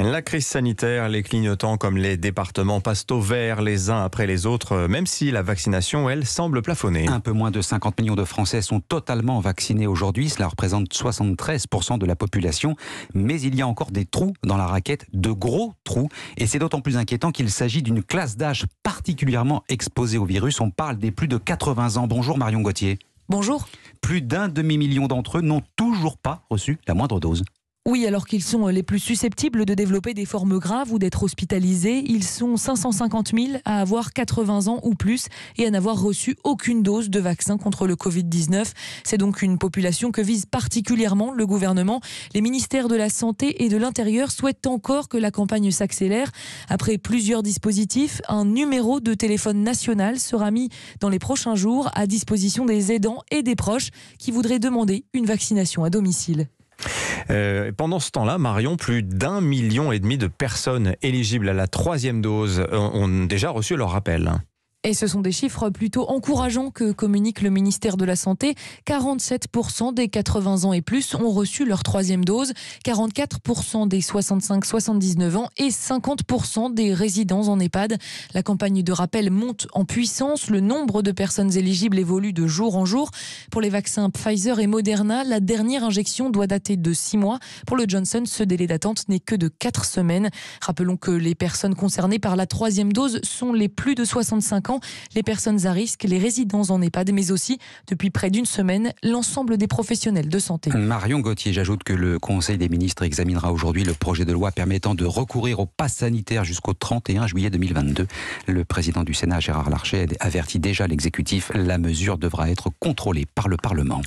La crise sanitaire, les clignotants comme les départements passent au vert les uns après les autres, euh, même si la vaccination, elle, semble plafonner. Un peu moins de 50 millions de Français sont totalement vaccinés aujourd'hui. Cela représente 73% de la population. Mais il y a encore des trous dans la raquette, de gros trous. Et c'est d'autant plus inquiétant qu'il s'agit d'une classe d'âge particulièrement exposée au virus. On parle des plus de 80 ans. Bonjour Marion Gauthier. Bonjour. Plus d'un demi-million d'entre eux n'ont toujours pas reçu la moindre dose. Oui, alors qu'ils sont euh, les plus susceptibles de développer des formes graves ou d'être hospitalisés, ils sont 550 000 à avoir 80 ans ou plus et à n'avoir reçu aucune dose de vaccin contre le Covid-19. C'est donc une population que vise particulièrement le gouvernement. Les ministères de la Santé et de l'Intérieur souhaitent encore que la campagne s'accélère. Après plusieurs dispositifs, un numéro de téléphone national sera mis dans les prochains jours à disposition des aidants et des proches qui voudraient demander une vaccination à domicile. Euh, pendant ce temps-là, Marion, plus d'un million et demi de personnes éligibles à la troisième dose ont déjà reçu leur rappel. Et ce sont des chiffres plutôt encourageants que communique le ministère de la Santé. 47% des 80 ans et plus ont reçu leur troisième dose, 44% des 65-79 ans et 50% des résidents en EHPAD. La campagne de rappel monte en puissance. Le nombre de personnes éligibles évolue de jour en jour. Pour les vaccins Pfizer et Moderna, la dernière injection doit dater de 6 mois. Pour le Johnson, ce délai d'attente n'est que de 4 semaines. Rappelons que les personnes concernées par la troisième dose sont les plus de 65 ans les personnes à risque, les résidents en EHPAD, mais aussi, depuis près d'une semaine, l'ensemble des professionnels de santé. Marion Gauthier, j'ajoute que le Conseil des ministres examinera aujourd'hui le projet de loi permettant de recourir au pass sanitaire jusqu'au 31 juillet 2022. Le président du Sénat, Gérard Larcher, avertit déjà l'exécutif, la mesure devra être contrôlée par le Parlement.